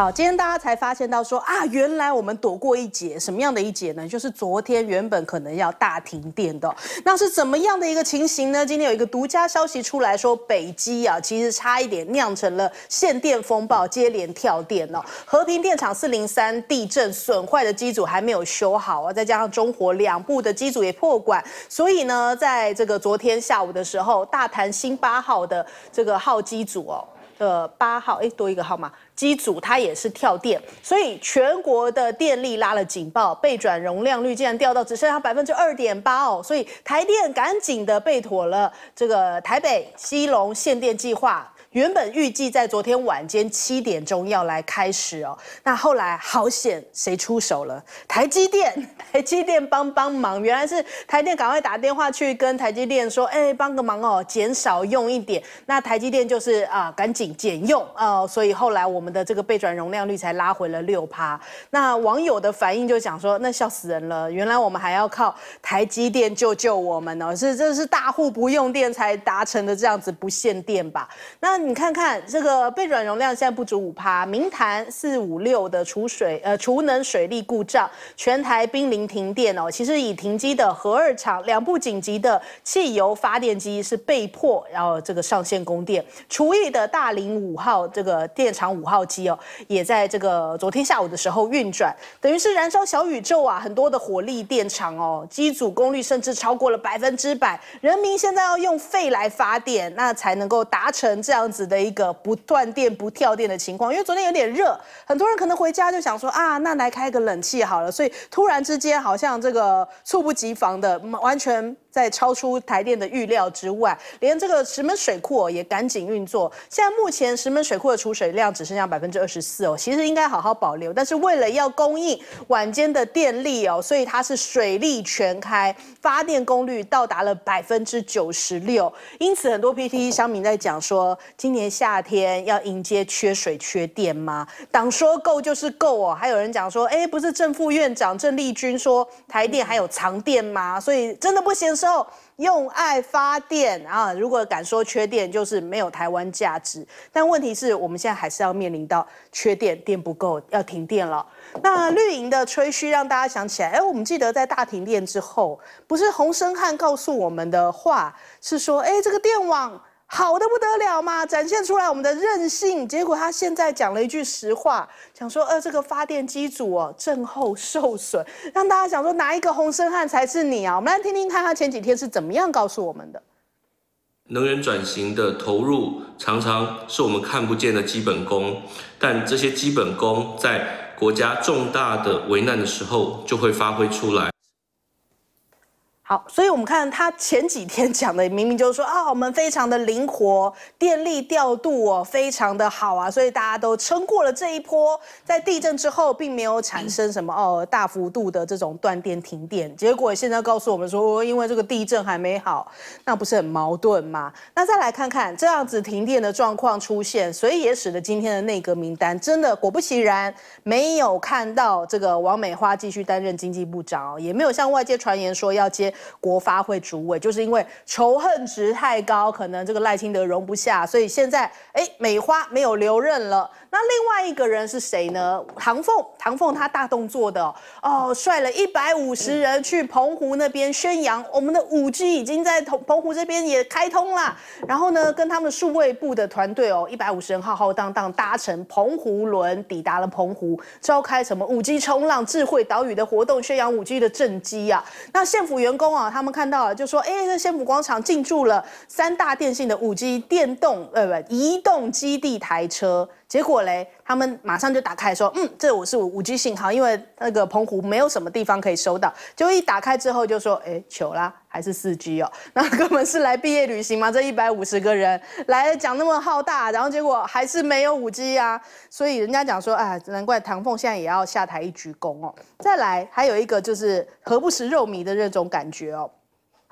好，今天大家才发现到说啊，原来我们躲过一劫。什么样的一劫呢？就是昨天原本可能要大停电的，那是怎么样的一个情形呢？今天有一个独家消息出来说，北机啊，其实差一点酿成了限电风暴，接连跳电哦。和平电厂四零三地震损坏的机组还没有修好啊，再加上中火两部的机组也破管，所以呢，在这个昨天下午的时候，大潭新八号的这个号机组哦。呃，八号，哎，多一个号码，机组它也是跳电，所以全国的电力拉了警报，备转容量率竟然掉到只剩下百分之二点八哦，所以台电赶紧的备妥了这个台北西隆限电计划。原本预计在昨天晚间七点钟要来开始哦，那后来好险，谁出手了？台积电，台积电帮帮忙！原来是台电赶快打电话去跟台积电说，哎，帮个忙哦，减少用一点。那台积电就是啊，赶紧减用哦，所以后来我们的这个备转容量率才拉回了六趴。那网友的反应就讲说，那笑死人了，原来我们还要靠台积电救救我们哦，是这是大户不用电才达成的这样子不限电吧？那。你看看这个备转容量现在不足五趴，明潭四五六的储水呃储能水利故障，全台濒临停电哦。其实已停机的核二厂两部紧急的汽油发电机是被迫然后这个上线供电，厨艺的大林五号这个电厂五号机哦，也在这个昨天下午的时候运转，等于是燃烧小宇宙啊，很多的火力电厂哦，机组功率甚至超过了百分之百，人民现在要用肺来发电，那才能够达成这样。子的一个不断电不跳电的情况，因为昨天有点热，很多人可能回家就想说啊，那来开个冷气好了，所以突然之间好像这个猝不及防的完全。在超出台电的预料之外，连这个石门水库也赶紧运作。现在目前石门水库的储水量只剩下百分之二十四哦，其实应该好好保留，但是为了要供应晚间的电力哦，所以它是水力全开，发电功率到达了百分之九十六。因此很多 PT 商民在讲说，今年夏天要迎接缺水缺电吗？党说够就是够哦，还有人讲说，哎，不是正副院长郑丽君说台电还有藏电吗？所以真的不先。之候用爱发电啊！如果敢说缺电，就是没有台湾价值。但问题是我们现在还是要面临到缺电，电不够，要停电了。那绿营的吹嘘让大家想起来，哎，我们记得在大停电之后，不是洪生汉告诉我们的话，是说，哎，这个电网。好的不得了嘛，展现出来我们的韧性，结果他现在讲了一句实话，讲说，呃，这个发电机组哦，震后受损，让大家想说，哪一个红身汉才是你啊？我们来听听看，他前几天是怎么样告诉我们的。能源转型的投入常常是我们看不见的基本功，但这些基本功在国家重大的危难的时候就会发挥出来。好，所以，我们看他前几天讲的，明明就是说啊，我们非常的灵活，电力调度哦，非常的好啊，所以大家都撑过了这一波，在地震之后，并没有产生什么哦大幅度的这种断电、停电。结果现在告诉我们说，因为这个地震还没好，那不是很矛盾吗？那再来看看这样子停电的状况出现，所以也使得今天的内阁名单真的果不其然，没有看到这个王美花继续担任经济部长，也没有像外界传言说要接。国发会主委就是因为仇恨值太高，可能这个赖清德容不下，所以现在哎，美花没有留任了。那另外一个人是谁呢？唐凤，唐凤他大动作的哦，率了一百五十人去澎湖那边宣扬我们的五 G 已经在澎澎湖这边也开通了。然后呢，跟他们数位部的团队哦，一百五十人浩浩荡荡搭乘澎湖轮抵达了澎湖，召开什么五 G 冲浪智慧岛屿的活动，宣扬五 G 的正机啊。那县府员工。啊！他们看到了，就说：“哎，那仙五广场进驻了三大电信的五 G 电动，呃，不，移动基地台车。”结果嘞，他们马上就打开说，嗯，这我是五 G 信号，因为那个澎湖没有什么地方可以收到，就一打开之后就说，哎，求啦，还是四 G 哦，那根本是来毕业旅行吗？这一百五十个人来讲那么浩大，然后结果还是没有五 G 啊，所以人家讲说，啊，难怪唐凤现在也要下台一鞠躬哦。再来，还有一个就是何不食肉糜的那种感觉哦。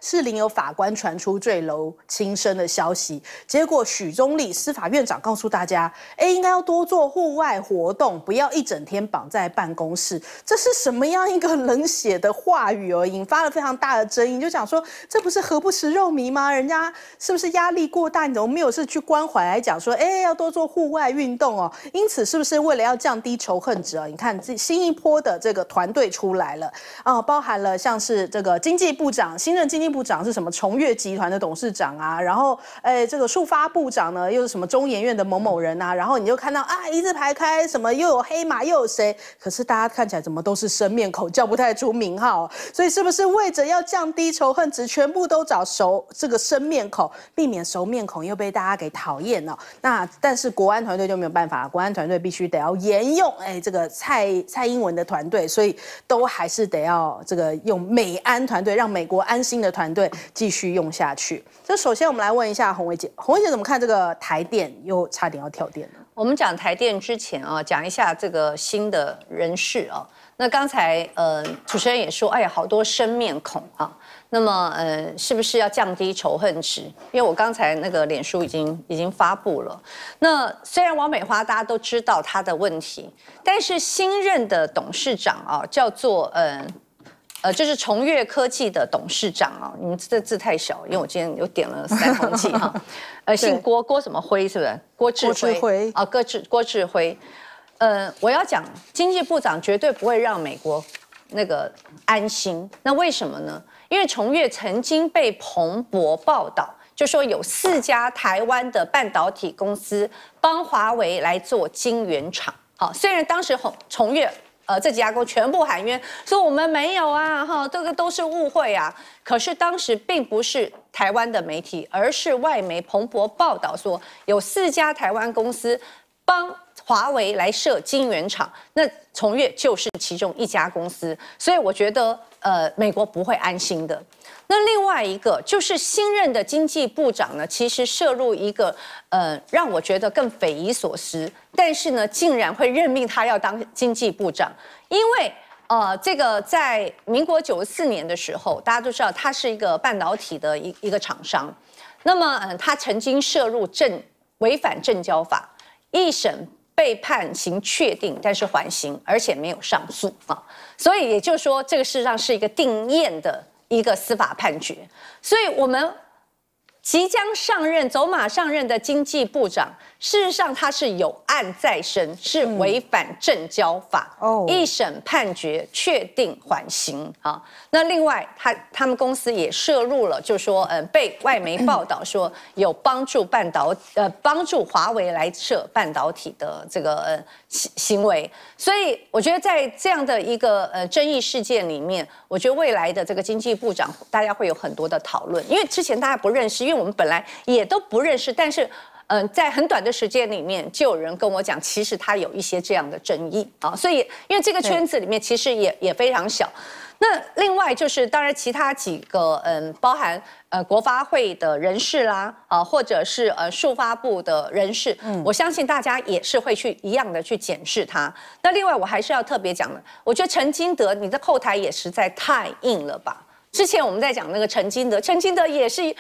士林有法官传出坠楼轻生的消息，结果许忠立司法院长告诉大家：“哎，应该要多做户外活动，不要一整天绑在办公室。”这是什么样一个冷血的话语？而引发了非常大的争议。就讲说，这不是何不食肉糜吗？人家是不是压力过大？你怎么没有事去关怀来讲说？哎，要多做户外运动哦。因此，是不是为了要降低仇恨值？哦，你看这新一波的这个团队出来了啊，包含了像是这个经济部长、新任经济。部长是什么？崇越集团的董事长啊，然后哎，这个数发部长呢，又是什么中研院的某某人啊？然后你就看到啊，一字排开，什么又有黑马，又有谁？可是大家看起来怎么都是生面孔，叫不太出名号，所以是不是为着要降低仇恨值，全部都找熟这个生面孔，避免熟面孔又被大家给讨厌了？那但是国安团队就没有办法，国安团队必须得要沿用哎，这个蔡蔡英文的团队，所以都还是得要这个用美安团队，让美国安心的。团队继续用下去。这首先我们来问一下洪伟姐，洪伟姐怎么看这个台电又差点要跳电了？我们讲台电之前啊，讲一下这个新的人事啊。那刚才呃主持人也说，哎呀，好多生面孔啊。那么呃，是不是要降低仇恨值？因为我刚才那个脸书已经已经发布了。那虽然王美花大家都知道她的问题，但是新任的董事长啊，叫做嗯。呃，就是崇越科技的董事长啊，你们这字太小，因为我今天又点了三空气哈。呃，姓郭，郭什么辉是不是？郭志辉。郭志郭志辉。呃，我要讲经济部长绝对不会让美国那个安心。那为什么呢？因为崇越曾经被彭博报道，就说有四家台湾的半导体公司帮华为来做晶圆厂。好，虽然当时崇崇越。呃，这几家公司全部喊冤，说我们没有啊，哈，这个都是误会啊。可是当时并不是台湾的媒体，而是外媒蓬勃报道说，有四家台湾公司帮华为来设晶圆厂，那崇越就是其中一家公司，所以我觉得。呃，美国不会安心的。那另外一个就是新任的经济部长呢，其实涉入一个呃，让我觉得更匪夷所思，但是呢，竟然会任命他要当经济部长，因为呃，这个在民国九十四年的时候，大家都知道他是一个半导体的一一个厂商，那么他曾经涉入政违反政交法，一审。被判刑确定，但是缓刑，而且没有上诉啊，所以也就是说，这个事实上是一个定验的一个司法判决。所以我们即将上任、走马上任的经济部长。事实上，他是有案在身，是违反证交法。哦，一审判决确定缓刑啊。那另外，他他们公司也涉入了，就是说，呃，被外媒报道说有帮助半导呃帮助华为来设半导体的这个呃行行为。所以，我觉得在这样的一个呃争议事件里面，我觉得未来的这个经济部长大家会有很多的讨论，因为之前大家不认识，因为我们本来也都不认识，但是。嗯，在很短的时间里面，就有人跟我讲，其实他有一些这样的争议啊，所以因为这个圈子里面其实也也非常小。那另外就是，当然其他几个嗯，包含呃国发会的人士啦，啊，或者是呃数发部的人士，我相信大家也是会去一样的去检视他。那另外我还是要特别讲的，我觉得陈金德你的后台也实在太硬了吧？之前我们在讲那个陈金德，陈金德也是。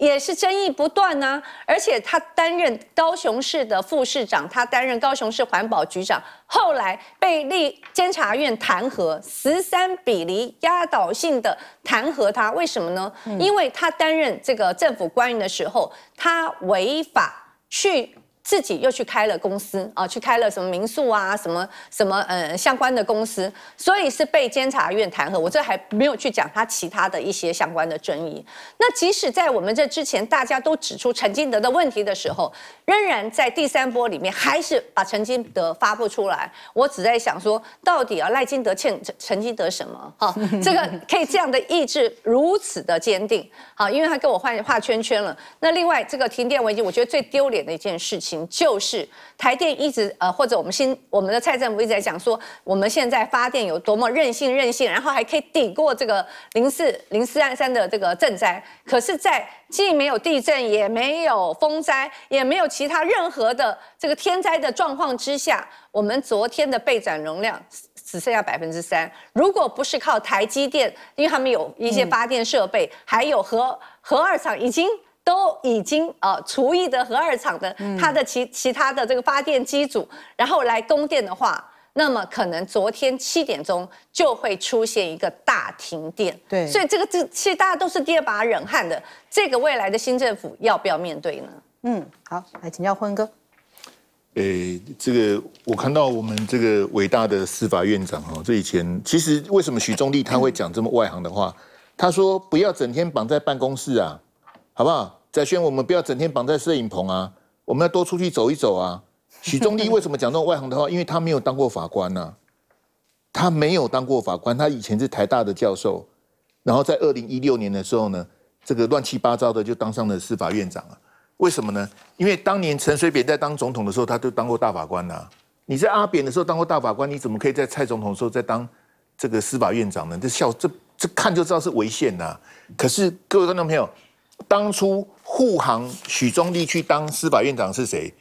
也是争议不断呢，而且他担任高雄市的副市长，他担任高雄市环保局长，后来被立监察院弹劾，十三比零压倒性的弹劾他，为什么呢？因为他担任这个政府官员的时候，他违法去。自己又去开了公司啊，去开了什么民宿啊，什么什么呃相关的公司，所以是被监察院弹劾。我这还没有去讲他其他的一些相关的争议。那即使在我们这之前，大家都指出陈金德的问题的时候，仍然在第三波里面还是把陈金德发布出来。我只在想说，到底啊赖金德欠陈金德什么？啊，这个可以这样的意志如此的坚定。好，因为他给我画画圈圈了。那另外这个停电危机，我觉得最丢脸的一件事情。就是台电一直呃，或者我们新我们的蔡政府一直在讲说，我们现在发电有多么任性任性，然后还可以抵过这个零四零四二三的这个震灾。可是，在既没有地震，也没有风灾，也没有其他任何的这个天灾的状况之下，我们昨天的备转容量只剩下百分之三。如果不是靠台积电，因为他们有一些发电设备，还有核核二厂已经。都已经呃，除一的和二厂的，它的其其他的这个发电机组，然后来供电的话，那么可能昨天七点钟就会出现一个大停电。对，所以这个这其实大家都是第二把冷汗的，这个未来的新政府要不要面对呢？嗯，好，来请教坤哥。诶，这个我看到我们这个伟大的司法院长哦，这以前其实为什么许忠利他会讲这么外行的话？他说不要整天绑在办公室啊。好不好？翟轩，我们不要整天绑在摄影棚啊，我们要多出去走一走啊。许宗立为什么讲这种外行的话？因为他没有当过法官呐，他没有当过法官，他以前是台大的教授，然后在二零一六年的时候呢，这个乱七八糟的就当上了司法院长啊。为什么呢？因为当年陈水扁在当总统的时候，他就当过大法官呐。你在阿扁的时候当过大法官，你怎么可以在蔡总统的时候再当这个司法院长呢？这笑，这这看就知道是违宪呐。可是各位观众朋友。当初护航许宗立去当司法院长是谁？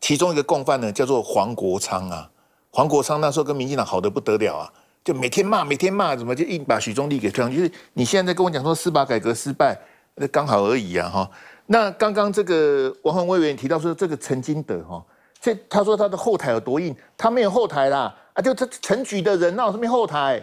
其中一个共犯呢，叫做黄国昌啊。黄国昌那时候跟民进党好的不得了啊，就每天骂，每天骂，怎么就硬把许宗立给推上去？你现在在跟我讲说司法改革失败，那刚好而已啊，哈。那刚刚这个王宏委员提到说这个陈金德哈，这他说他的后台有多硬？他没有后台啦，啊，就这陈局的人闹什么没后台，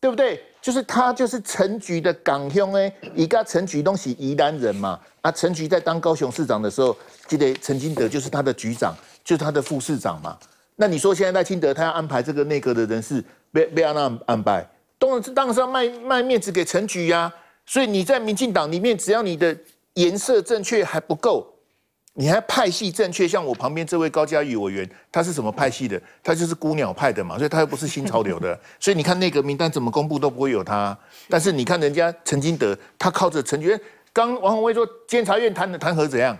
对不对？就是他，就是陈局的港兄哎，一个陈局东西宜兰人嘛，啊，陈局在当高雄市长的时候，记得陈金德就是他的局长，就是他的副市长嘛。那你说现在赖清德，他要安排这个内阁的人事，被被阿娜安排，当然，是当然要卖卖面子给陈局呀。所以你在民进党里面，只要你的颜色正确还不够。你还派系正确？像我旁边这位高嘉瑜委员，他是什么派系的？他就是孤鸟派的嘛，所以他又不是新潮流的。所以你看那个名单怎么公布都不会有他。但是你看人家陈金德，他靠着陈菊，刚王宏威说监察院弹的弹劾怎样，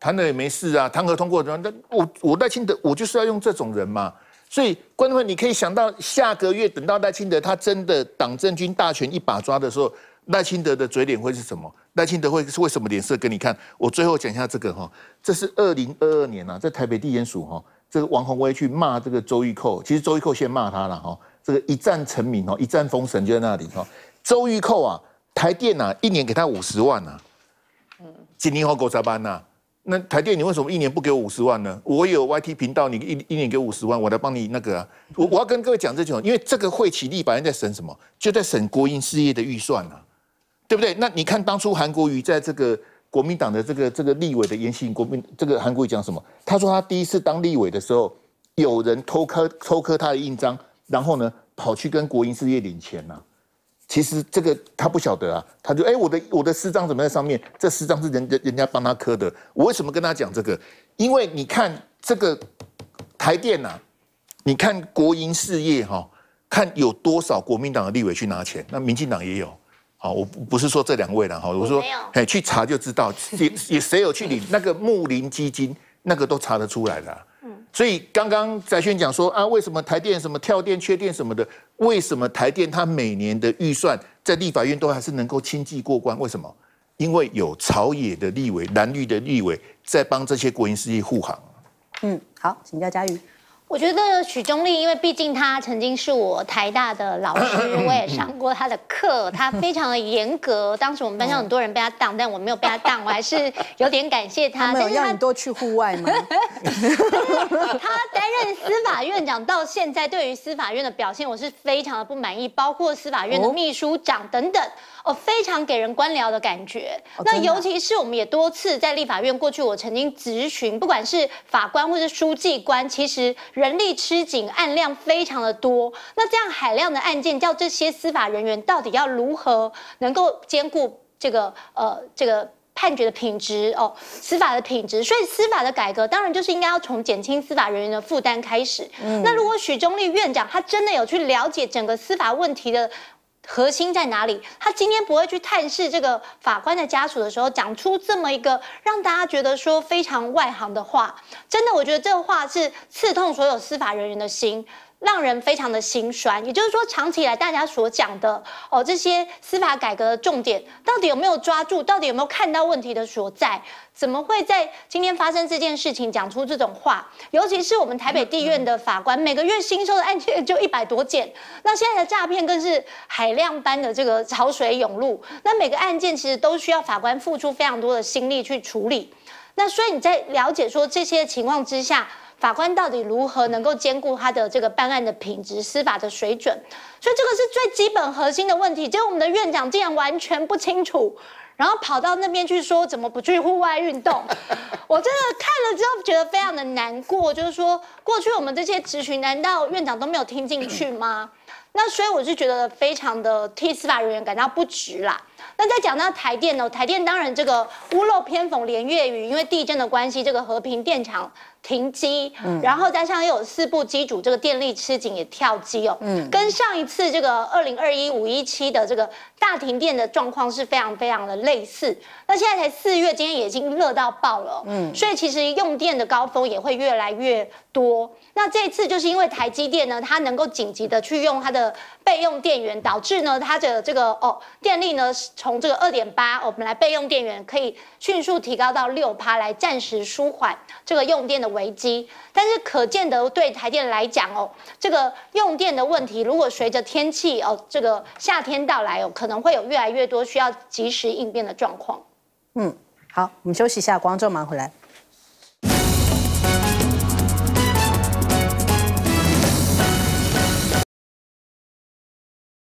弹的也没事啊，弹劾通过。那那我我赖清德，我就是要用这种人嘛。所以观众们，你可以想到下个月等到赖清德他真的党政军大权一把抓的时候，赖清德的嘴脸会是什么？赖清德会是为什么脸色给你看？我最后讲一下这个哈，这是二零二二年呐，在台北地检署哈，这个王宏威去骂这个周玉蔻，其实周玉蔻先骂他了哈，这个一战成名哦，一战封神就在那里哈。周玉蔻啊，台电啊，一年给他五十万啊，嗯，请你好狗杂班呐，那台电你为什么一年不给我五十万呢？我有 YT 频道，你一一年给五十万，我来帮你那个，我我要跟各位讲这种，因为这个会起立，白人在审什么？就在审国营事业的预算呢。对不对？那你看当初韩国瑜在这个国民党的这个这个立委的言行，国民这个韩国瑜讲什么？他说他第一次当立委的时候，有人偷刻偷刻他的印章，然后呢跑去跟国营事业领钱呢。其实这个他不晓得啊，他就哎我的我的私章怎么在上面？这私章是人人人家帮他刻的，我为什么跟他讲这个？因为你看这个台电啊，你看国营事业哈，看有多少国民党的立委去拿钱，那民进党也有。好，我不是说这两位了哈，我说，哎，去查就知道，也也谁有去领那个木林基金，那个都查得出来的。嗯，所以刚刚翟轩讲说啊，为什么台电什么跳电、缺电什么的，为什么台电它每年的预算在立法院都还是能够轻易过关？为什么？因为有朝野的立委、蓝绿的立委在帮这些国营事业护航。嗯，好，请教嘉瑜。我觉得许宗力，因为毕竟他曾经是我台大的老师，我也上过他的课，他非常的严格。当时我们班上很多人被他当，但我没有被他当，我还是有点感谢他。没有让你多去户外吗？他担任司法院长到现在，对于司法院的表现，我是非常的不满意，包括司法院的秘书长等等，哦，非常给人官僚的感觉。那尤其是我们也多次在立法院过去，我曾经咨询，不管是法官或是书记官，其实。人力吃紧，案量非常的多。那这样海量的案件，叫这些司法人员到底要如何能够兼顾这个呃这个判决的品质哦，司法的品质。所以司法的改革当然就是应该要从减轻司法人员的负担开始。那如果许忠立院长他真的有去了解整个司法问题的？核心在哪里？他今天不会去探视这个法官的家属的时候，讲出这么一个让大家觉得说非常外行的话，真的，我觉得这个话是刺痛所有司法人员的心。让人非常的心酸。也就是说，长期以来大家所讲的哦，这些司法改革的重点，到底有没有抓住？到底有没有看到问题的所在？怎么会在今天发生这件事情，讲出这种话？尤其是我们台北地院的法官，每个月新收的案件就一百多件，那现在的诈骗更是海量般的这个潮水涌入，那每个案件其实都需要法官付出非常多的心力去处理。那所以你在了解说这些情况之下。法官到底如何能够兼顾他的这个办案的品质、司法的水准？所以这个是最基本核心的问题。结果我们的院长竟然完全不清楚，然后跑到那边去说怎么不去户外运动？我真的看了之后觉得非常的难过。就是说，过去我们这些咨询，难道院长都没有听进去吗？那所以我是觉得非常的替司法人员感到不值啦。那再讲到台电哦，台电当然这个屋漏偏逢连夜雨，因为地震的关系，这个和平电厂。停机，然后加上又有四部机组，这个电力吃紧也跳机哦，嗯，跟上一次这个二零二一五一七的这个大停电的状况是非常非常的类似。那现在才四月，今天已经热到爆了，嗯，所以其实用电的高峰也会越来越多。那这次就是因为台积电呢，它能够紧急的去用它的备用电源，导致呢它的这个哦电力呢从这个二点八，我们来备用电源可以迅速提高到六趴，来暂时舒缓这个用电的。危机，但是可见的对台电来讲哦，这个用电的问题，如果随着天气哦，这个夏天到来哦，可能会有越来越多需要及时应变的状况。嗯，好，我们休息一下，观众忙回来。